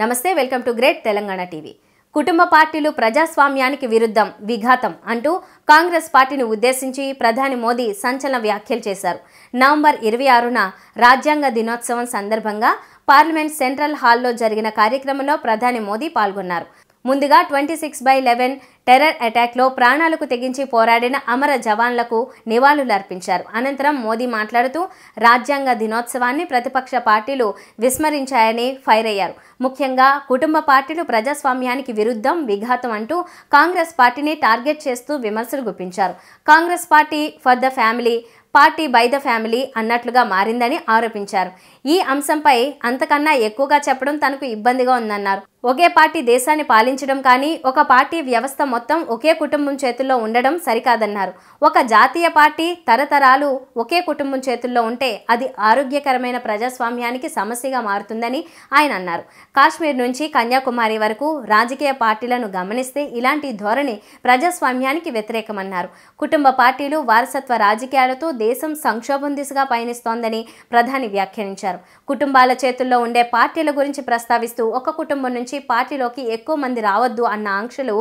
నమస్తే welcome to great Telangana TV కుటుంబ పార్టీలు ప్రజాస్వామ్యానికి విరుద్ధం విఘాతం అంటూ కాంగ్రెస్ పార్టీని ఉద్దేశించి ప్రధాని మోదీ సంచలన వ్యాఖ్యలు చేశారు నవంబర్ ఇరవై ఆరున రాజ్యాంగ దినోత్సవం సందర్భంగా పార్లమెంట్ సెంట్రల్ హాల్లో జరిగిన కార్యక్రమంలో ప్రధాని మోదీ పాల్గొన్నారు ముందుగా twenty six by eleven terror అటాక్లో ప్రాణాలకు తెగించి పోరాడిన అమర జవాన్లకు నివాళులు అర్పించారు అనంతరం మోదీ మాట్లాడుతూ రాజ్యాంగ దినోత్సవాన్ని ప్రతిపక్ష పార్టీలు విస్మరించాయని ఫైర్ అయ్యారు ముఖ్యంగా కుటుంబ పార్టీలు ప్రజాస్వామ్యానికి విరుద్ధం విఘాతం అంటూ కాంగ్రెస్ పార్టీని టార్గెట్ చేస్తూ విమర్శలు గుప్పించారు Congress party for the family party by the family అన్నట్లుగా మారిందని ఆరోపించారు ఈ అంశంపై అంతకన్నా ఎక్కువగా చెప్పడం తనకు ఇబ్బందిగా ఉందన్నారు ఒకే పార్టీ దేశాన్ని పాలించడం కానీ ఒక పార్టీ వ్యవస్థ మొత్తం ఒకే కుటుంబం చేతుల్లో ఉండడం సరికాదన్నారు ఒక జాతీయ పార్టీ తరతరాలు ఒకే కుటుంబం చేతుల్లో ఉంటే అది ఆరోగ్యకరమైన ప్రజాస్వామ్యానికి సమస్యగా మారుతుందని ఆయన అన్నారు కాశ్మీర్ నుంచి కన్యాకుమారి వరకు రాజకీయ పార్టీలను గమనిస్తే ఇలాంటి ధోరణి ప్రజాస్వామ్యానికి వ్యతిరేకమన్నారు కుటుంబ పార్టీలు వారసత్వ రాజకీయాలతో దేశం సంక్షోభం దిశగా పయనిస్తోందని ప్రధాని వ్యాఖ్యానించారు కుటుంబాల చేతుల్లో ఉండే పార్టీల గురించి ప్రస్తావిస్తూ ఒక కుటుంబం నుంచి పార్టీలోకి ఎక్కువ మంది రావద్దు అన్న ఆంక్షలు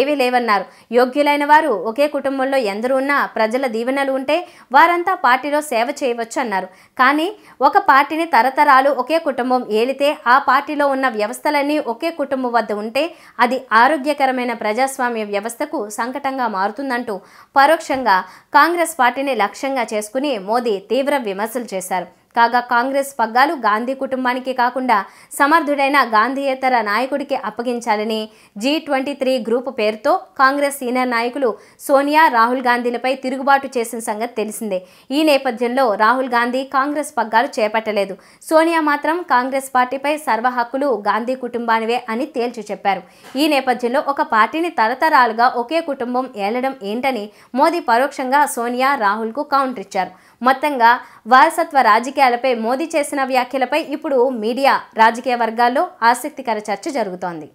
ఏవీ లేవన్నారు యోగ్యులైన వారు ఒకే కుటుంబంలో ఎందరు ఉన్నా ప్రజల దీవెనలు ఉంటే వారంతా పార్టీలో సేవ చేయవచ్చు అన్నారు కానీ ఒక పార్టీని తరతరాలు ఒకే కుటుంబం ఏలితే ఆ పార్టీలో ఉన్న వ్యవస్థలన్నీ ఒకే కుటుంబం వద్ద ఉంటే అది ఆరోగ్యకరమైన ప్రజాస్వామ్య వ్యవస్థకు సంకటంగా మారుతుందంటూ పరోక్షంగా కాంగ్రెస్ పార్టీని లక్ష్యంగా చేసుకుని మోదీ తీవ్ర విమర్శలు చేశారు కాగా కాంగ్రెస్ పగ్గాలు గాంధీ కుటుంబానికి కాకుండా సమర్థుడైన గాంధీయేతర నాయకుడికి అప్పగించాలని జీ ట్వంటీ త్రీ గ్రూప్ పేరుతో కాంగ్రెస్ సీనియర్ నాయకులు సోనియా రాహుల్ గాంధీలపై తిరుగుబాటు చేసిన సంగతి తెలిసిందే ఈ నేపథ్యంలో రాహుల్ గాంధీ కాంగ్రెస్ పగ్గాలు చేపట్టలేదు సోనియా మాత్రం కాంగ్రెస్ పార్టీపై సర్వ హక్కులు గాంధీ కుటుంబానివే అని తేల్చి చెప్పారు ఈ నేపథ్యంలో ఒక పార్టీని తరతరాలుగా ఒకే కుటుంబం ఏలడం ఏంటని మోదీ పరోక్షంగా సోనియా రాహుల్కు కౌంటర్ ఇచ్చారు మొత్తంగా వారసత్వ రాజకీయ రాజకీయాలపై మోదీ చేసిన వ్యాఖ్యలపై ఇప్పుడు మీడియా రాజకీయ వర్గాల్లో ఆసక్తికర చర్చ జరుగుతోంది